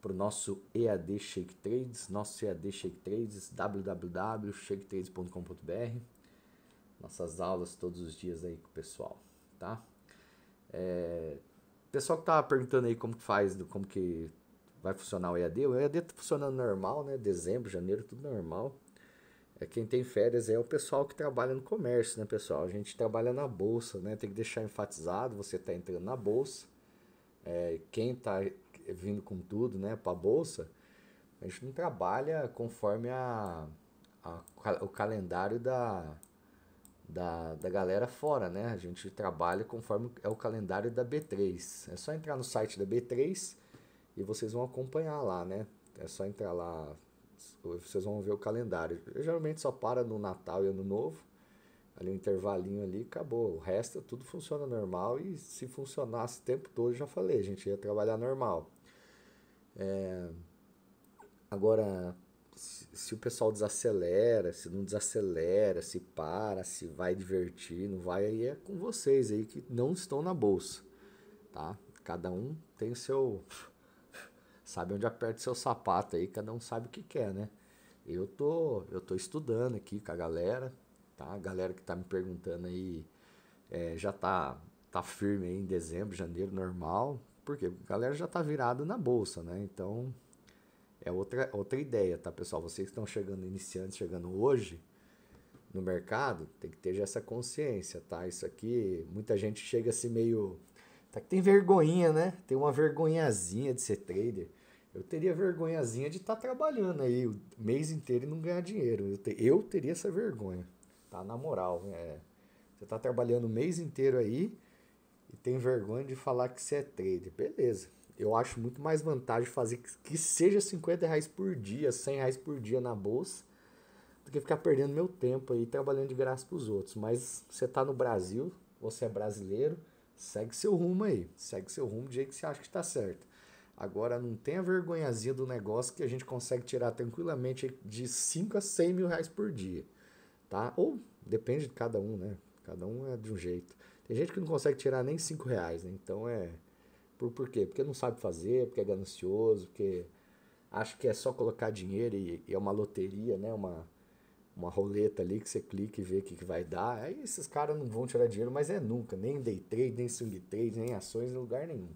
para o nosso EAD Shake Trades, nosso EAD Shake Trades, www.shaketrades.com.br. Nossas aulas todos os dias aí com o pessoal, tá? É, pessoal que tá perguntando aí como que faz, como que vai funcionar o EAD, o EAD está funcionando normal, né? Dezembro, janeiro, tudo normal. É quem tem férias é o pessoal que trabalha no comércio, né, pessoal? A gente trabalha na bolsa, né? Tem que deixar enfatizado, você está entrando na bolsa. É, quem está vindo com tudo, né, para a bolsa, a gente não trabalha conforme a, a, o calendário da, da, da galera fora, né? A gente trabalha conforme é o calendário da B3. É só entrar no site da B3 e vocês vão acompanhar lá, né? É só entrar lá, vocês vão ver o calendário. Eu geralmente só para no Natal e Ano Novo, ali um intervalinho ali, acabou. O resto tudo funciona normal e se funcionasse o tempo todo, já falei, a gente ia trabalhar normal. É, agora, se o pessoal desacelera, se não desacelera, se para, se vai divertir, não vai, aí é com vocês aí que não estão na bolsa, tá? Cada um tem o seu. Sabe onde aperta o seu sapato aí, cada um sabe o que quer, né? Eu tô, eu tô estudando aqui com a galera, tá? A galera que tá me perguntando aí é, já tá, tá firme aí em dezembro, janeiro, normal, por quê? Porque a galera já está virada na bolsa, né? Então, é outra, outra ideia, tá, pessoal? Vocês que estão chegando, iniciantes, chegando hoje no mercado, tem que ter já essa consciência, tá? Isso aqui, muita gente chega assim meio... Tá que tem vergonhinha, né? Tem uma vergonhazinha de ser trader. Eu teria vergonhazinha de estar tá trabalhando aí o mês inteiro e não ganhar dinheiro. Eu, te, eu teria essa vergonha, tá? Na moral, é... Você tá trabalhando o mês inteiro aí e tem vergonha de falar que você é trader. Beleza. Eu acho muito mais vantagem fazer que seja 50 reais por dia, 100 reais por dia na bolsa, do que ficar perdendo meu tempo aí trabalhando de graça para os outros. Mas você está no Brasil, você é brasileiro, segue seu rumo aí. Segue seu rumo do jeito que você acha que está certo. Agora, não tenha vergonhazinha do negócio que a gente consegue tirar tranquilamente de 5 a 100 mil reais por dia, tá? Ou depende de cada um, né? Cada um é de um jeito. Tem gente que não consegue tirar nem 5 reais, né? Então é. Por, por quê? Porque não sabe fazer, porque é ganancioso, porque acho que é só colocar dinheiro e, e é uma loteria, né? Uma, uma roleta ali que você clica e vê o que, que vai dar. Aí esses caras não vão tirar dinheiro, mas é nunca. Nem day trade, nem swing trade, nem ações em lugar nenhum.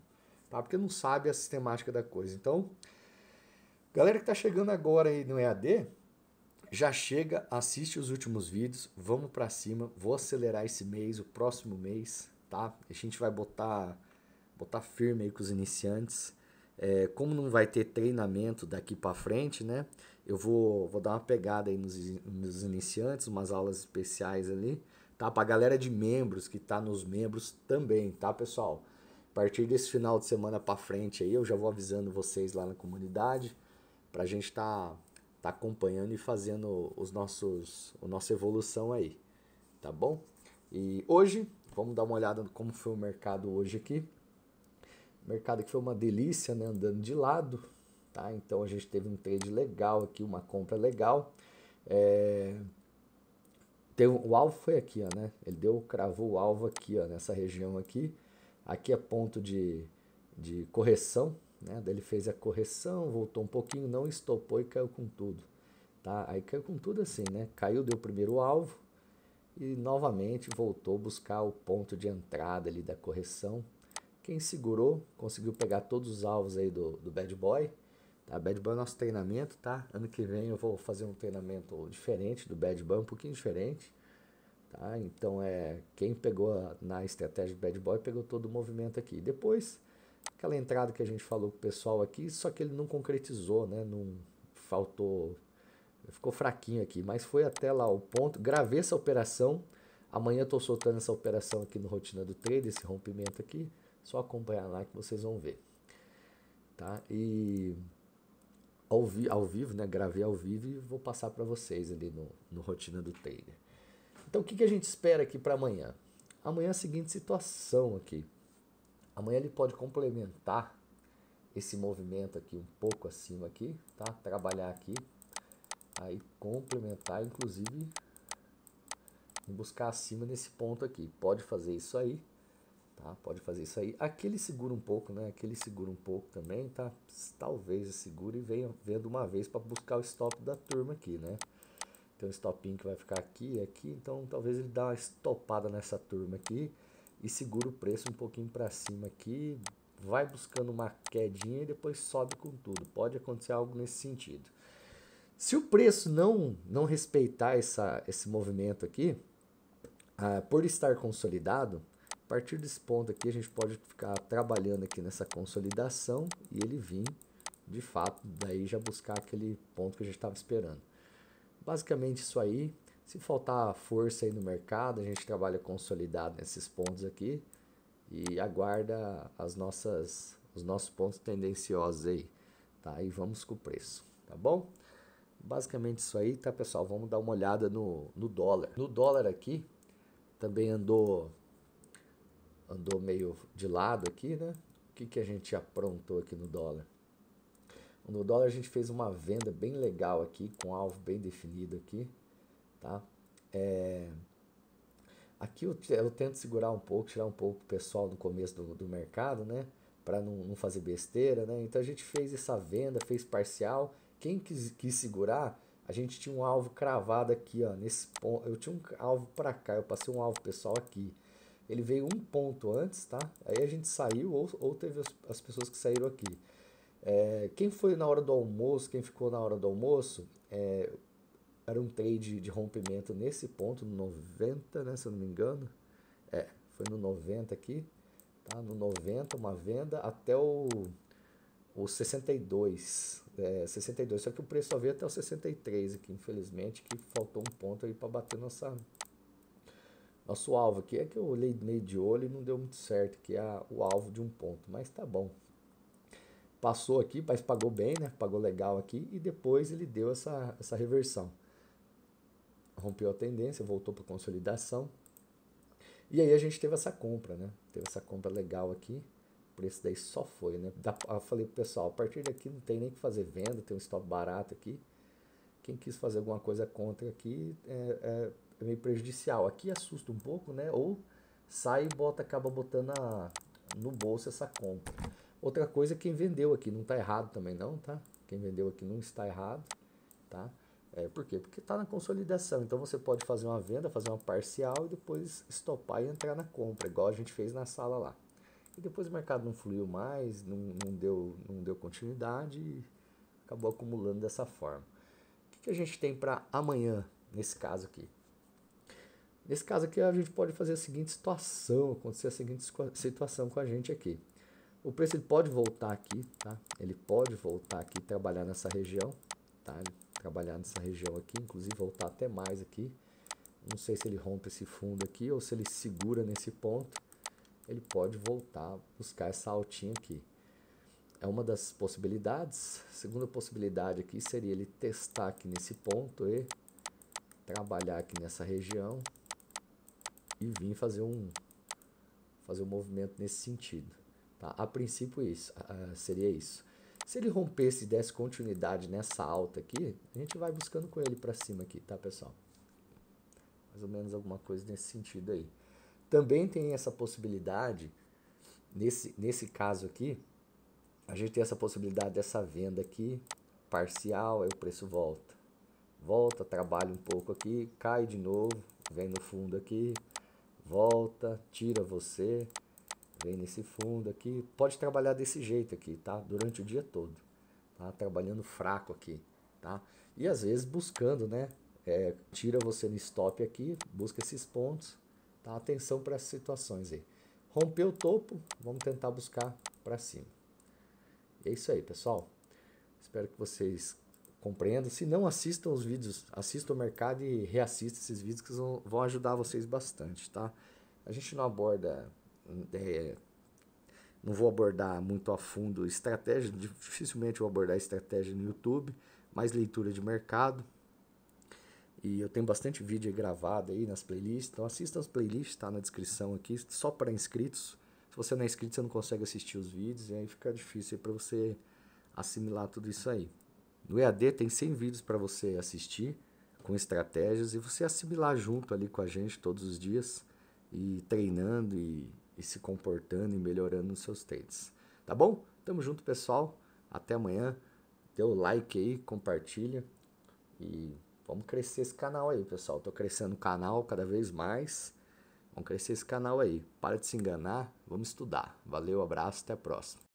Tá? Porque não sabe a sistemática da coisa. Então, galera que tá chegando agora aí no EAD, já chega, assiste os últimos vídeos, vamos para cima, vou acelerar esse mês, o próximo mês, tá? A gente vai botar botar firme aí com os iniciantes. É, como não vai ter treinamento daqui para frente, né? Eu vou, vou dar uma pegada aí nos, nos iniciantes, umas aulas especiais ali, tá? Para a galera de membros que tá nos membros também, tá, pessoal? A partir desse final de semana para frente aí, eu já vou avisando vocês lá na comunidade para a gente tá tá acompanhando e fazendo os nossos, a nossa evolução aí, tá bom? E hoje, vamos dar uma olhada como foi o mercado hoje aqui. Mercado que foi uma delícia, né? Andando de lado, tá? Então a gente teve um trade legal aqui, uma compra legal. É... Teve, o alvo foi aqui, ó, né? Ele deu, cravou o alvo aqui, ó, nessa região aqui. Aqui é ponto de, de correção, né? Daí ele fez a correção, voltou um pouquinho, não estopou e caiu com tudo. Tá? Aí caiu com tudo assim, né? Caiu, deu o primeiro alvo e novamente voltou buscar o ponto de entrada ali da correção. Quem segurou, conseguiu pegar todos os alvos aí do, do Bad Boy. Tá? Bad Boy é nosso treinamento, tá? Ano que vem eu vou fazer um treinamento diferente do Bad Boy, um pouquinho diferente. Tá? Então é quem pegou na estratégia do Bad Boy pegou todo o movimento aqui. Depois aquela entrada que a gente falou com o pessoal aqui, só que ele não concretizou, né? Não faltou, ficou fraquinho aqui, mas foi até lá o ponto. Gravei essa operação. Amanhã estou soltando essa operação aqui no Rotina do Trade, esse rompimento aqui. Só acompanhar lá que vocês vão ver. Tá? E ao, vi ao vivo, né? Gravei ao vivo e vou passar para vocês ali no, no Rotina do Trader. Então, o que, que a gente espera aqui para amanhã? Amanhã é a seguinte situação aqui. Amanhã ele pode complementar esse movimento aqui um pouco acima aqui, tá? Trabalhar aqui, aí complementar, inclusive, e buscar acima nesse ponto aqui. Pode fazer isso aí, tá? Pode fazer isso aí. Aqui ele segura um pouco, né? Aqui ele segura um pouco também, tá? Talvez segure e venha vendo uma vez para buscar o stop da turma aqui, né? Tem um stopinho que vai ficar aqui e aqui, então talvez ele dá uma estopada nessa turma aqui e segura o preço um pouquinho para cima aqui, vai buscando uma quedinha e depois sobe com tudo. Pode acontecer algo nesse sentido. Se o preço não não respeitar essa, esse movimento aqui, ah, por estar consolidado, a partir desse ponto aqui a gente pode ficar trabalhando aqui nessa consolidação e ele vir de fato daí já buscar aquele ponto que a gente estava esperando. Basicamente isso aí, se faltar força aí no mercado, a gente trabalha consolidado nesses pontos aqui e aguarda as nossas os nossos pontos tendenciosos aí, tá? E vamos com o preço, tá bom? Basicamente isso aí, tá, pessoal? Vamos dar uma olhada no, no dólar. No dólar aqui também andou andou meio de lado aqui, né? O que que a gente aprontou aqui no dólar? No dólar a gente fez uma venda bem legal aqui, com alvo bem definido aqui tá? É... Aqui eu, eu, tento segurar um pouco, tirar um pouco o pessoal do começo do, do mercado, né? Para não, não, fazer besteira, né? Então a gente fez essa venda, fez parcial. Quem quis, quis segurar, a gente tinha um alvo cravado aqui, ó, nesse ponto. Eu tinha um alvo para cá, eu passei um alvo pessoal aqui. Ele veio um ponto antes, tá? Aí a gente saiu ou, ou teve as, as pessoas que saíram aqui. É, quem foi na hora do almoço, quem ficou na hora do almoço, é, era um trade de rompimento nesse ponto, no 90, né, se eu não me engano. É, foi no 90 aqui, tá? No 90, uma venda até o, o 62, é, 62. Só que o preço só veio até o 63 aqui, infelizmente, que faltou um ponto aí para bater nossa nosso alvo aqui. É que eu olhei meio de olho e não deu muito certo, que é a, o alvo de um ponto, mas tá bom. Passou aqui, mas pagou bem, né? Pagou legal aqui e depois ele deu essa, essa reversão rompeu a tendência, voltou para consolidação. E aí a gente teve essa compra, né? Teve essa compra legal aqui. O preço daí só foi, né? Da, eu falei pro pessoal, a partir daqui não tem nem que fazer venda, tem um stop barato aqui. Quem quis fazer alguma coisa contra aqui é, é, é meio prejudicial. Aqui assusta um pouco, né? Ou sai e bota, acaba botando a, no bolso essa compra. Outra coisa é quem vendeu aqui, não está errado também não, tá? Quem vendeu aqui não está errado, tá? É, por quê? Porque está na consolidação. Então você pode fazer uma venda, fazer uma parcial e depois estopar e entrar na compra, igual a gente fez na sala lá. E depois o mercado não fluiu mais, não, não, deu, não deu continuidade e acabou acumulando dessa forma. O que, que a gente tem para amanhã nesse caso aqui? Nesse caso aqui a gente pode fazer a seguinte situação, acontecer a seguinte situação com a gente aqui. O preço ele pode voltar aqui, tá? Ele pode voltar aqui e trabalhar nessa região, tá? Ele trabalhar nessa região aqui, inclusive voltar até mais aqui. Não sei se ele rompe esse fundo aqui ou se ele segura nesse ponto. Ele pode voltar, buscar essa altinha aqui. É uma das possibilidades. A segunda possibilidade aqui seria ele testar aqui nesse ponto e trabalhar aqui nessa região e vir fazer um fazer um movimento nesse sentido. Tá? A princípio isso, uh, seria isso. Se ele rompesse e desse continuidade nessa alta aqui, a gente vai buscando com ele para cima aqui, tá, pessoal? Mais ou menos alguma coisa nesse sentido aí. Também tem essa possibilidade, nesse, nesse caso aqui, a gente tem essa possibilidade dessa venda aqui, parcial, aí o preço volta. Volta, trabalha um pouco aqui, cai de novo, vem no fundo aqui, volta, tira você, vem nesse fundo aqui, pode trabalhar desse jeito aqui, tá? Durante o dia todo, tá? Trabalhando fraco aqui, tá? E às vezes buscando, né? É, tira você no stop aqui, busca esses pontos, tá? Atenção para essas situações aí. Rompeu o topo, vamos tentar buscar para cima. É isso aí, pessoal. Espero que vocês compreendam. Se não, assistam os vídeos, assistam o mercado e reassistam esses vídeos que vão ajudar vocês bastante, tá? A gente não aborda é, não vou abordar muito a fundo estratégia, dificilmente vou abordar estratégia no YouTube, mais leitura de mercado. E eu tenho bastante vídeo gravado aí nas playlists, então assista as playlists, tá na descrição aqui, só para inscritos. Se você não é inscrito, você não consegue assistir os vídeos, e aí fica difícil para você assimilar tudo isso aí. No EAD tem 100 vídeos para você assistir com estratégias e você assimilar junto ali com a gente todos os dias e treinando e e se comportando e melhorando nos seus trades. Tá bom? Tamo junto, pessoal. Até amanhã. Dê o like aí, compartilha e vamos crescer esse canal aí, pessoal. Tô crescendo o canal cada vez mais. Vamos crescer esse canal aí. Para de se enganar, vamos estudar. Valeu, abraço, até a próxima.